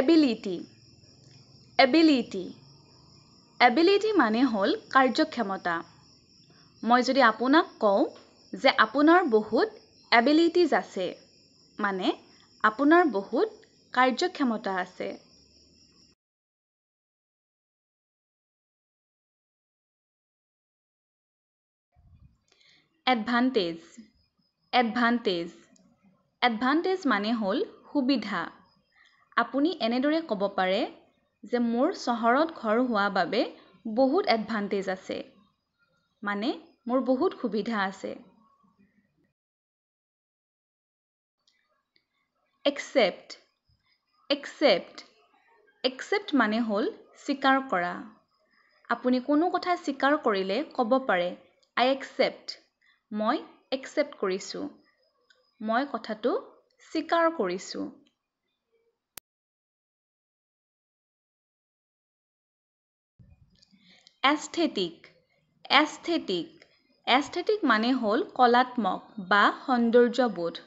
ability ability ability মানে হ'ল কাৰ্যক্ষমতা মই যদি আপোনাক কওঁ যে আপোনাৰ বহুত এবিলিটিজ আছে মানে আপোনাৰ বহুত কাৰ্যক্ষমতা আছে এডভান্টেজ এডভান্টেজ এডভান্টেজ মানে হ'ল সুবিধা আপুনি এনেদৰে ক'ব পাৰে যে মোৰ চহৰত ঘৰ হোৱা বাবে বহুত এডভান্টেজ আছে মানে মোৰ বহুত সুবিধা আছে একচেপ্ট এক্সেপ্ট একচেপ্ট মানে হ'ল স্বীকাৰ কৰা আপুনি কোনো কথা স্বীকাৰ কৰিলে ক'ব পাৰে আই এক্সেপ্ট মই একচেপ্ট কৰিছোঁ মই কথাটো স্বীকাৰ কৰিছোঁ এস্থেটিক এস্থেটিক এস্থেটিক মানে হ'ল কলাত্মক বা সৌন্দৰ্যবোধ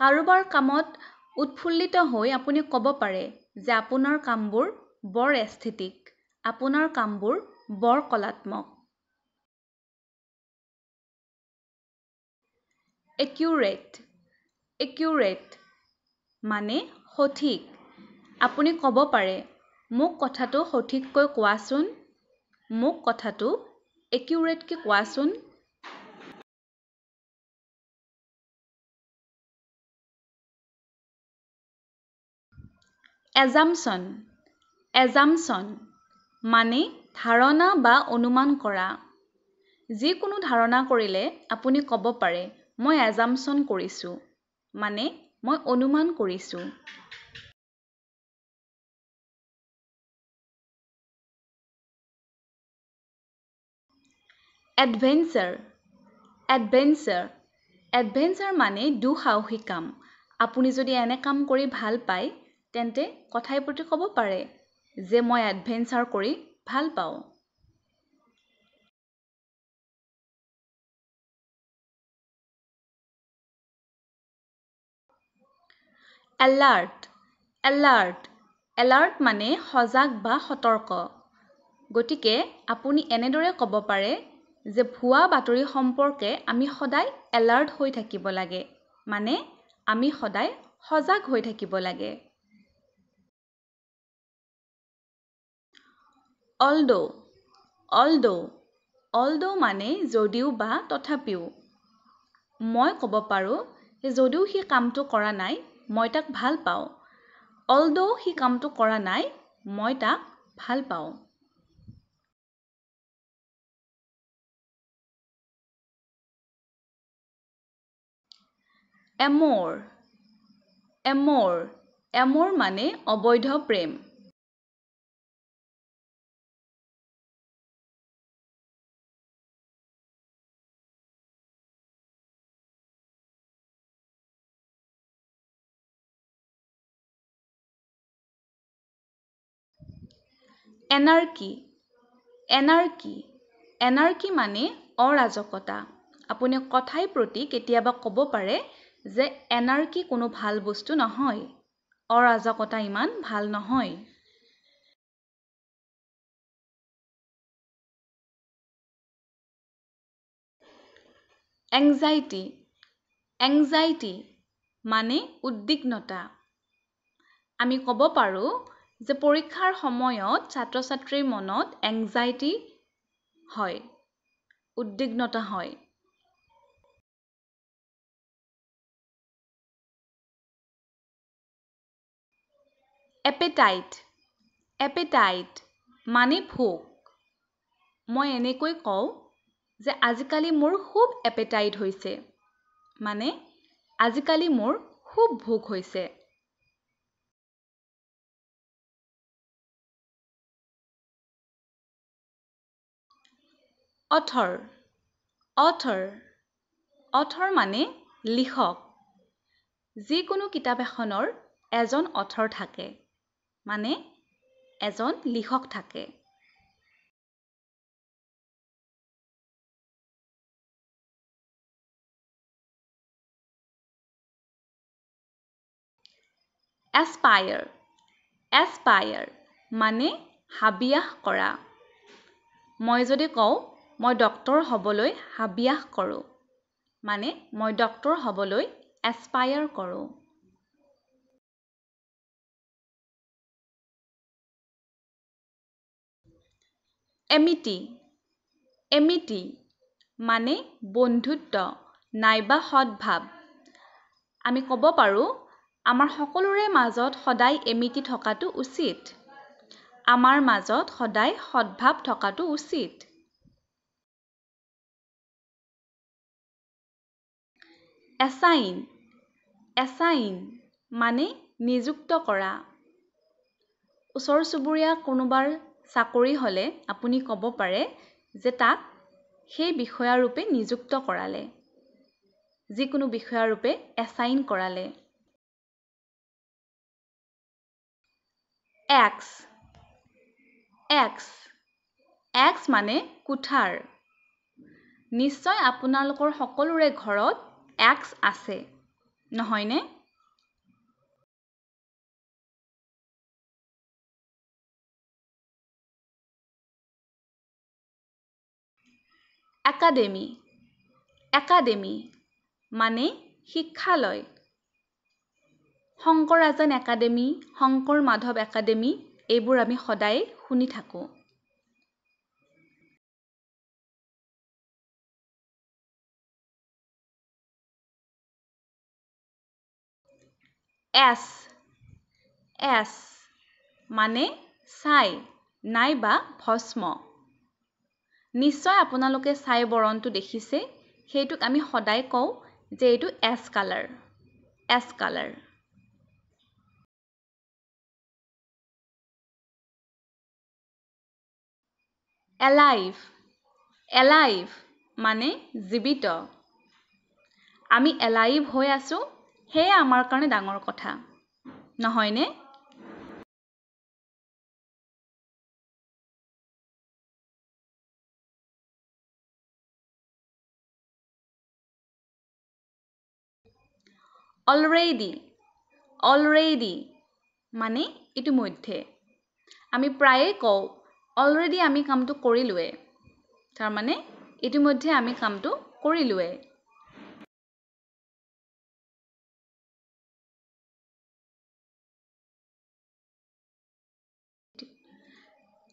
কাৰোবাৰ কামত উৎফুল্লিত হৈ আপুনি ক'ব পাৰে যে আপোনাৰ কামবোৰ বৰ এস্থেটিক আপোনাৰ কামবোৰ বৰ কলাত্মক একিউৰেট একিউৰেট মানে সঠিক আপুনি ক'ব পাৰে মোক কথাটো সঠিককৈ কোৱাচোন মোক কথাটো একিউৰেটকে কোৱাচোন এজামচন এজামচন মানে ধাৰণা বা অনুমান কৰা যিকোনো ধাৰণা কৰিলে আপুনি ক'ব পাৰে মই এজামচন কৰিছোঁ মানে মই অনুমান কৰিছোঁ এডভেঞ্চাৰ এডভেঞ্চাৰ এডভেঞ্চাৰ মানে দুঃসাহসিক কাম আপুনি যদি এনে কাম কৰি ভাল পায় তেন্তে কথাই প্ৰতি ক'ব পাৰে যে মই এডভেঞ্চাৰ কৰি ভাল পাওঁ এলাৰ্ট এলাৰ্ট এলাৰ্ট মানে সজাগ বা সতৰ্ক গতিকে আপুনি এনেদৰে ক'ব পাৰে যে ভুৱা বাতৰি সম্পৰ্কে আমি সদায় এলাৰ্ট হৈ থাকিব লাগে মানে আমি সদায় সজাগ হৈ থাকিব লাগে অল্ড অল্ড অলড মানে যদিও বা তথাপিও মই ক'ব পাৰোঁ যদিও সি কামটো কৰা নাই মই তাক ভাল পাওঁ অল্ড সি কামটো কৰা নাই মই তাক ভাল পাওঁ এমৰ এমৰ এমৰ মানে অবৈধ প্ৰেম এনাৰ্কি এনাৰ্কি এনাৰ্কি মানে অৰাজকতা আপুনি কথাই প্ৰতি কেতিয়াবা ক'ব পাৰে যে এনাৰ্কি কোনো ভাল বস্তু নহয় অৰাজকতা ইমান ভাল নহয় এংজাইটি এংজাইটি মানে উদ্বিগ্নতা আমি ক'ব পাৰোঁ যে পৰীক্ষাৰ সময়ত ছাত্ৰ ছাত্ৰীৰ মনত এংজাইটি হয় উদ্বিগ্নতা হয় এপেটাইট এপেটাইট মানে ভোক মই এনেকৈ কওঁ যে আজিকালি মোৰ খুব এপেটাইট হৈছে মানে আজিকালি মোৰ খুব ভোক হৈছে অথৰ অথৰ অথৰ মানে লিখক যিকোনো কিতাপ এখনৰ এজন অথৰ থাকে মানে এজন লিখক থাকে এছপায়াৰ এছপায়াৰ মানে হাবিয়াস কৰা মই যদি কওঁ মই ডক্টৰ হ'বলৈ হাবিয়াস কৰোঁ মানে মই ডক্টৰ হ'বলৈ এছপায়াৰ কৰোঁ এমিটি এমিটি মানে বন্ধুত্ব নাইবা সদভাৱ আমি ক'ব পাৰোঁ আমাৰ সকলোৰে মাজত সদায় এমিটি থকাটো উচিত আমাৰ মাজত সদায় সদভাৱ থকাটো উচিত এছাইন এছাইন মানে নিযুক্ত কৰা ওচৰ চুবুৰীয়া কোনোবাৰ চাকৰি হ'লে আপুনি ক'ব পাৰে যে তাক সেই বিষয়াৰূপে নিযুক্ত কৰালে যিকোনো বিষয়াৰূপে এছাইন কৰালে এক্স এক্স এক্স মানে কোঠাৰ নিশ্চয় আপোনালোকৰ সকলোৰে ঘৰত এক্স আছে নহয়নে একাডেমি একাডেমি মানে শিক্ষালয় শংকৰ ৰাজন একাডেমি শংকৰ মাধৱ একাডেমি এইবোৰ আমি সদায় শুনি থাকোঁ এছ এছ মানে ছাই নাইবা ভস্ম নিশ্চয় আপোনালোকে ছাই বৰণটো দেখিছে সেইটোক আমি সদায় কওঁ যে এইটো as colour as colour alive alive মানে জীৱিত আমি এলাইভ হৈ আছোঁ সেয়া আমাৰ কাৰণে ডাঙৰ কথা নহয়নে অলৰেডি অলৰেডি মানে ইতিমধ্যে আমি প্ৰায়ে কওঁ অলৰেডি আমি কামটো কৰিলোৱে তাৰমানে ইতিমধ্যে আমি কামটো কৰিলোৱে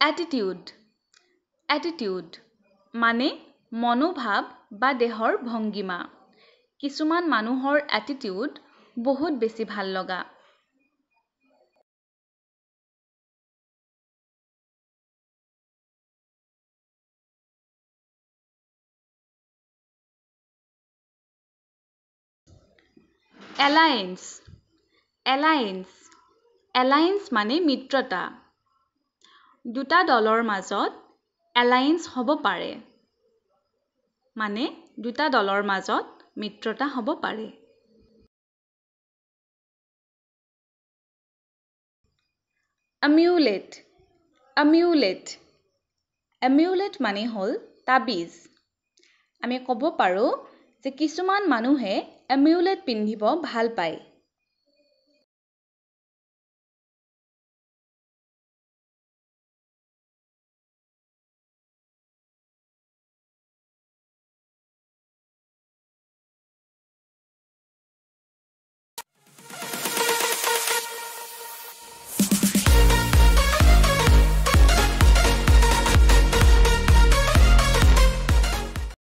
এটিটিউড এটিটিউড মানে মনোভাৱ বা দেহৰ ভংগীমা কিছুমান মানুহৰ এটিটিউড বহুত বেছি ভাল লগা এলায়েন্স এলায়েন্স এলায়েন্স মানে মিত্ৰতা দুটা দলৰ মাজত এলায়েন্স হ'ব পাৰে মানে দুটা দলৰ মাজত মিত্ৰতা হ'ব পাৰে আমিউলেট আমিউলেট এমিউলেট মানে হ'ল তাবিজ আমি ক'ব পাৰোঁ যে কিছুমান মানুহে এমিউলেট পিন্ধিব ভাল পায়